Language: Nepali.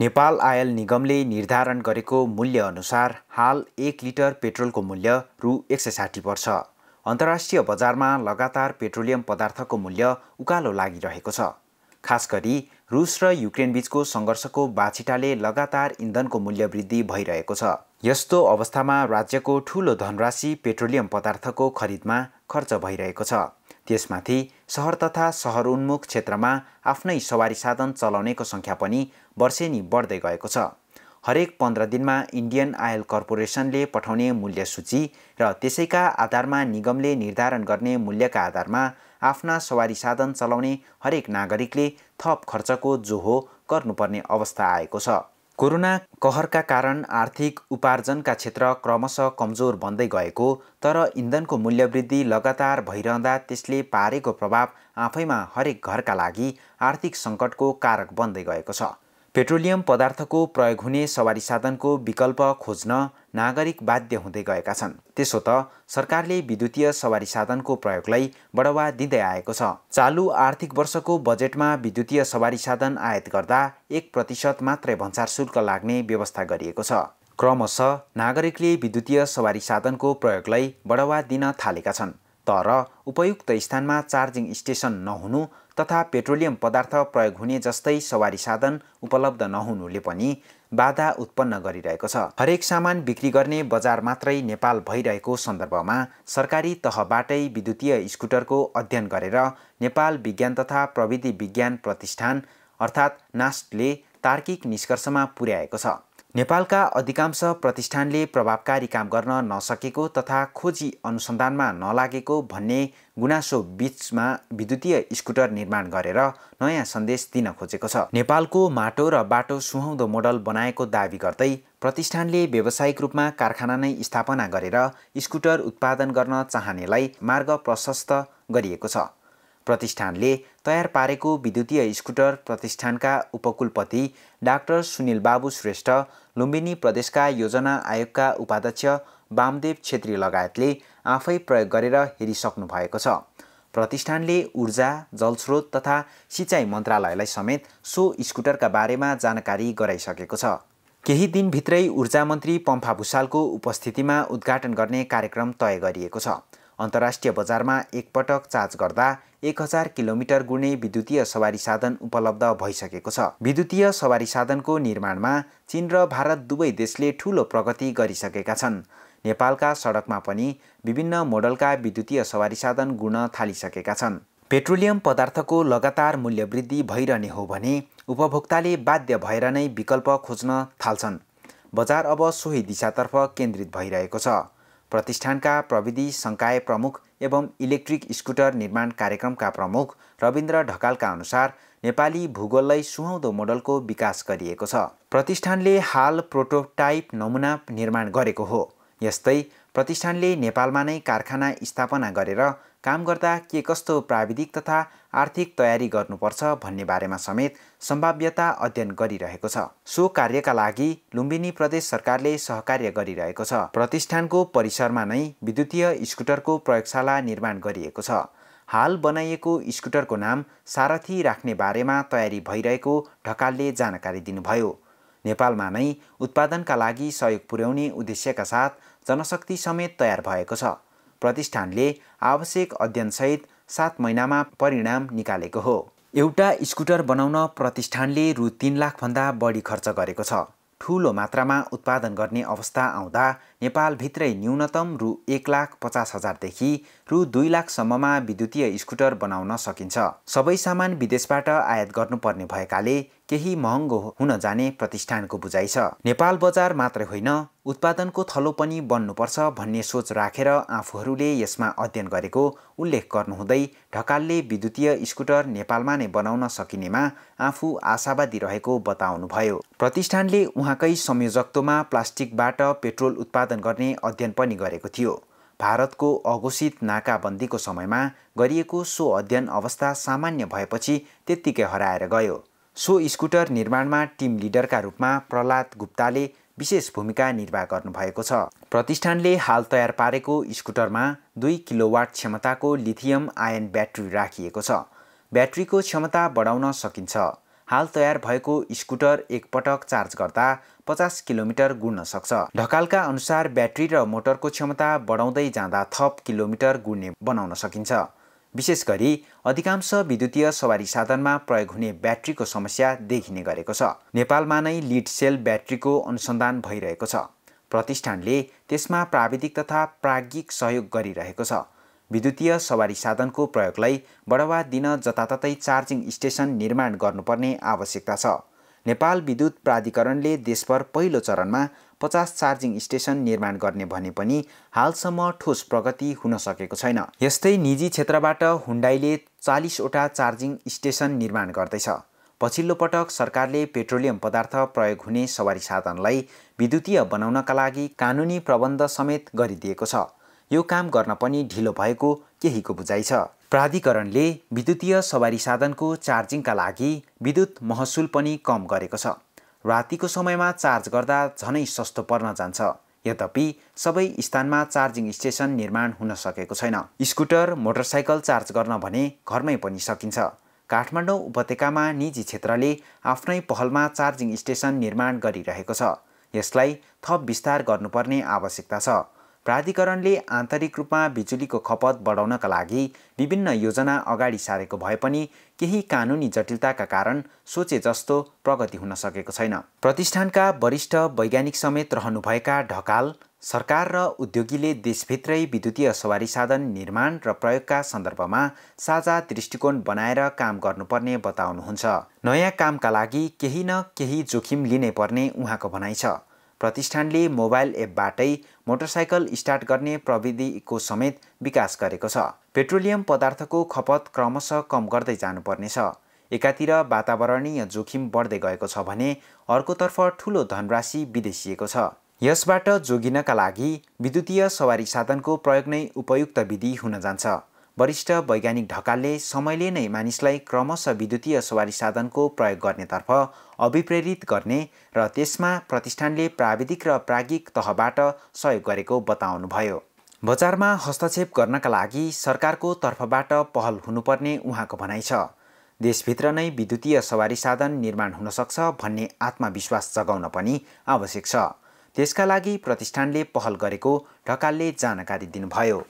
नेपाल आयल निगमले निर्धारण गरेको मूल्यअनुसार हाल एक लिटर पेट्रोलको मूल्य रु एक सय साठी पर्छ अन्तर्राष्ट्रिय बजारमा लगातार पेट्रोलियम पदार्थको मूल्य उकालो लागिरहेको छ खास गरी रुस र युक्रेनबीचको सङ्घर्षको बाछिटाले लगातार इन्धनको मूल्य वृद्धि भइरहेको छ यस्तो अवस्थामा राज्यको ठूलो धनराशि पेट्रोलियम पदार्थको खरिदमा खर्च भइरहेको छ त्यसमाथि सहर तथा सहरोन्मुख क्षेत्रमा आफ्नै सवारी साधन चलाउनेको सङ्ख्या पनि वर्षेनी बढ्दै गएको छ हरेक पन्ध्र दिनमा इन्डियन आयल कर्पोरेसनले पठाउने मूल्य सूची र त्यसैका आधारमा निगमले निर्धारण गर्ने मूल्यका आधारमा आफ्ना सवारी साधन चलाउने हरेक नागरिकले थप खर्चको जोहो गर्नुपर्ने अवस्था आएको छ कोरोना कहरका कारण आर्थिक उपार्जनका क्षेत्र क्रमशः कमजोर बन्दै गएको तर इन्धनको मूल्यवृद्धि लगातार भइरहँदा त्यसले पारेको प्रभाव आफैमा हरेक घरका लागि आर्थिक सङ्कटको कारक बन्दै गएको छ पेट्रोलियम पदार्थको प्रयोग हुने सवारी साधनको विकल्प खोज्न नागरिक बाध्य हुँदै गएका छन् त्यसो त सरकारले विद्युतीय सवारी साधनको प्रयोगलाई बढावा दिँदै आएको छ चालु आर्थिक वर्षको बजेटमा विद्युतीय सवारी साधन आयात गर्दा एक प्रतिशत मात्रै भन्सार शुल्क लाग्ने व्यवस्था गरिएको छ क्रमशः नागरिकले विद्युतीय सवारी साधनको प्रयोगलाई बढावा दिन थालेका छन् तर उपयुक्त स्थानमा चार्जिङ स्टेसन नहुनु तथा पेट्रोलियम पदार्थ प्रयोग हुने जस्तै सवारी साधन उपलब्ध नहुनुले पनि बाधा उत्पन्न गरिरहेको छ हरेक सामान बिक्री गर्ने बजार मात्रै नेपाल भइरहेको सन्दर्भमा सरकारी तहबाटै विद्युतीय स्कुटरको अध्ययन गरेर नेपाल विज्ञान तथा प्रविधि विज्ञान प्रतिष्ठान अर्थात् नास्टले तार्किक निष्कर्षमा पुर्याएको छ नेपालका अधिकांश प्रतिष्ठानले प्रभावकारी काम गर्न नसकेको तथा खोजी अनुसन्धानमा नलागेको भन्ने गुनासो बीचमा विद्युतीय स्कुटर निर्माण गरेर नयाँ सन्देश दिन खोजेको छ नेपालको माटो र बाटो सुहाउँदो मोडल बनाएको दावी गर्दै प्रतिष्ठानले व्यावसायिक रूपमा कारखाना नै स्थापना गरेर स्कुटर उत्पादन गर्न चाहनेलाई मार्ग प्रशस्त गरिएको छ प्रतिष्ठानले तयार पारेको विद्युतीय स्कुटर प्रतिष्ठानका उपकुलपति डाक्टर सुनिल बाबु श्रेष्ठ लुम्बिनी प्रदेशका योजना आयोगका उपाध्यक्ष वामदेव छेत्री लगायतले आफै प्रयोग गरेर हेरिसक्नु भएको छ प्रतिष्ठानले ऊर्जा जलस्रोत तथा सिँचाइ मन्त्रालयलाई समेत सो स्कुटरका बारेमा जानकारी गराइसकेको छ केही दिनभित्रै ऊर्जा मन्त्री पम्फा भुषालको उपस्थितिमा उद्घाटन गर्ने कार्यक्रम तय गरिएको छ अन्तर्राष्ट्रिय बजारमा एकपटक चार्ज गर्दा एक हजार किलोमिटर गुड्ने विद्युतीय सवारी साधन उपलब्ध भइसकेको छ विद्युतीय सवारी साधनको निर्माणमा चीन र भारत दुवै देशले ठूलो प्रगति गरिसकेका छन् नेपालका सडकमा पनि विभिन्न मोडलका विद्युतीय सवारी साधन गुण थालिसकेका छन् पेट्रोलियम पदार्थको लगातार मूल्य वृद्धि भइरहने हो भने उपभोक्ताले बाध्य भएर नै विकल्प खोज्न थाल्छन् बजार अब सोही दिशातर्फ केन्द्रित भइरहेको छ प्रतिष्ठानका प्रविधि सङ्काय प्रमुख एवं इलेक्ट्रिक स्कुटर निर्माण कार्यक्रमका प्रमुख रविन्द्र ढकालका अनुसार नेपाली भूगोललाई सुहाउँदो मोडलको विकास गरिएको छ प्रतिष्ठानले हाल प्रोटोटाइप नमुना निर्माण गरेको हो यस्तै प्रतिष्ठानले नेपालमा नै कारखाना स्थापना गरेर काम गर्दा के कस्तो प्राविधिक तथा आर्थिक तयारी गर्नुपर्छ भन्ने बारेमा समेत सम्भाव्यता अध्ययन गरिरहेको छ सो कार्यका लागि लुम्बिनी प्रदेश सरकारले सहकार्य गरिरहेको छ प्रतिष्ठानको परिसरमा नै विद्युतीय स्कुटरको प्रयोगशाला निर्माण गरिएको छ हाल बनाइएको स्कुटरको नाम सारथी राख्ने बारेमा तयारी भइरहेको ढकालले जानकारी दिनुभयो नेपालमा नै उत्पादनका लागि सहयोग पुर्याउने उद्देश्यका साथ जनशक्ति समेत तयार भएको छ प्रतिष्ठानले आवश्यक अध्ययनसहित सात महिनामा परिणाम निकालेको हो एउटा स्कुटर बनाउन प्रतिष्ठानले रु तिन लाखभन्दा बढी खर्च गरेको छ ठुलो मात्रामा उत्पादन गर्ने अवस्था आउँदा नेपालभित्रै न्यूनतम रु एक लाख पचास हजारदेखि रु दुई लाखसम्ममा विद्युतीय स्कुटर बनाउन सकिन्छ सबै सामान विदेशबाट आयात गर्नुपर्ने भएकाले केही महँगो हुन जाने प्रतिष्ठानको बुझाइ छ नेपाल बजार मात्रै होइन उत्पादनको थलो पनि बन्नुपर्छ भन्ने सोच राखेर आफूहरूले यसमा अध्ययन गरेको उल्लेख गर्नुहुँदै ढकालले विद्युतीय स्कुटर नेपालमा नै बनाउन सकिनेमा आफू आशावादी रहेको बताउनुभयो प्रतिष्ठानले उहाँकै संयोजकत्वमा प्लास्टिकबाट पेट्रोल उत्पादन गर्ने अध्ययन पनि गरेको थियो भारतको अघोषित नाकाबन्दीको समयमा गरिएको सो अध्ययन अवस्था सामान्य भएपछि त्यत्तिकै हराएर गयो सो स्कुटर निर्माणमा टिम लिडरका रूपमा प्रहलाद गुप्ताले विशेष भूमिका निर्वाह गर्नुभएको छ प्रतिष्ठानले हाल तयार पारेको स्कुटरमा दुई किलोवाट क्षमताको लिथियम आयन ब्याट्री राखिएको छ ब्याट्रीको क्षमता बढाउन सकिन्छ हाल तयार भएको स्कुटर एकपटक चार्ज गर्दा पचास किलोमिटर गुड्न सक्छ ढकालका अनुसार ब्याट्री र मोटरको क्षमता बढाउँदै जाँदा थप किलोमिटर गुड्ने बनाउन सकिन्छ विशेष गरी अधिकांश विद्युतीय सवारी साधनमा प्रयोग हुने ब्याट्रीको समस्या देखिने गरेको छ नेपालमा नै लिड सेल ब्याट्रीको अनुसन्धान भइरहेको छ प्रतिष्ठानले त्यसमा प्राविधिक तथा प्राज्ञिक सहयोग गरिरहेको छ विद्युतीय सवारी साधनको प्रयोगलाई बढावा दिन जताततै चार्जिङ स्टेसन निर्माण गर्नुपर्ने आवश्यकता छ नेपाल विद्युत प्राधिकरणले देशभर पहिलो चरणमा पचास चार्जिङ स्टेसन निर्माण गर्ने भने पनि हालसम्म ठोस प्रगति हुन सकेको छैन यस्तै निजी क्षेत्रबाट हुन्डाइले चालिसवटा चार्जिङ स्टेसन निर्माण गर्दैछ पछिल्लो पटक सरकारले पेट्रोलियम पदार्थ प्रयोग हुने सवारी साधनलाई विद्युतीय बनाउनका लागि कानुनी प्रबन्ध समेत गरिदिएको छ यो काम गर्न पनि ढिलो भएको केहीको बुझाइ छ प्राधिकरणले विद्युतीय सवारी साधनको चार्जिङका लागि विद्युत महसुल पनि कम गरेको छ रातिको समयमा चार्ज गर्दा झनै सस्तो पर्न जान्छ यद्यपि सबै स्थानमा चार्जिङ स्टेसन निर्माण हुन सकेको छैन स्कुटर मोटरसाइकल चार्ज गर्न भने घरमै पनि सकिन्छ काठमाडौँ उपत्यकामा निजी क्षेत्रले आफ्नै पहलमा चार्जिङ स्टेसन निर्माण गरिरहेको छ यसलाई थप विस्तार गर्नुपर्ने आवश्यकता छ प्राधिकरणले आन्तरिक रूपमा बिजुलीको खपत बढाउनका लागि विभिन्न योजना अगाडि सारेको भए पनि केही कानुनी जटिलताका कारण सोचे जस्तो प्रगति हुन सकेको छैन प्रतिष्ठानका वरिष्ठ वैज्ञानिक समेत रहनुभएका ढकाल सरकार र उद्योगीले देशभित्रै विद्युतीय सवारी साधन निर्माण र प्रयोगका सन्दर्भमा साझा दृष्टिकोण बनाएर काम गर्नुपर्ने बताउनुहुन्छ नयाँ कामका लागि केही न केही जोखिम लिनै पर्ने उहाँको भनाइ छ प्रतिष्ठानले मोबाइल एपबाटै मोटरसाइकल स्टार्ट गर्ने प्रविधिको समेत विकास गरेको छ पेट्रोलियम पदार्थको खपत क्रमशः कम गर्दै जानुपर्नेछ एकातिर वातावरणीय जोखिम बढ्दै गएको छ भने अर्कोतर्फ ठूलो धनराशि विदेशिएको छ यसबाट जोगिनका लागि विद्युतीय सवारी साधनको प्रयोग नै उपयुक्त विधि हुन जान्छ वरिष्ठ वैज्ञानिक ढकालले समयले नै मानिसलाई क्रमशः विद्युतीय सवारी साधनको प्रयोग गर्नेतर्फ अभिप्रेरित गर्ने र त्यसमा प्रतिष्ठानले प्राविधिक र प्राज्ञिक तहबाट सहयोग गरेको बताउनुभयो बजारमा हस्तक्षेप गर्नका लागि सरकारको तर्फबाट पहल हुनुपर्ने उहाँको भनाइ छ देशभित्र नै विद्युतीय सवारी साधन निर्माण हुनसक्छ भन्ने आत्मविश्वास जगाउन पनि आवश्यक छ त्यसका लागि प्रतिष्ठानले पहल गरेको ढकालले जानकारी दिनुभयो